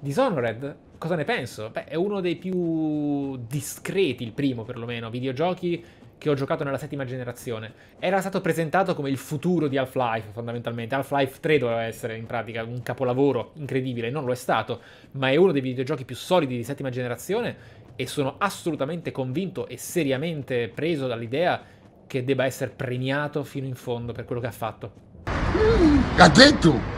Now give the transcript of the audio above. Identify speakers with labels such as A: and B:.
A: Dishonored, cosa ne penso? Beh, è uno dei più discreti, il primo perlomeno, videogiochi che ho giocato nella settima generazione. Era stato presentato come il futuro di Half-Life, fondamentalmente. Half-Life 3 doveva essere in pratica un capolavoro incredibile, non lo è stato, ma è uno dei videogiochi più solidi di settima generazione e sono assolutamente convinto e seriamente preso dall'idea che debba essere premiato fino in fondo per quello che ha fatto. Mm, ha detto!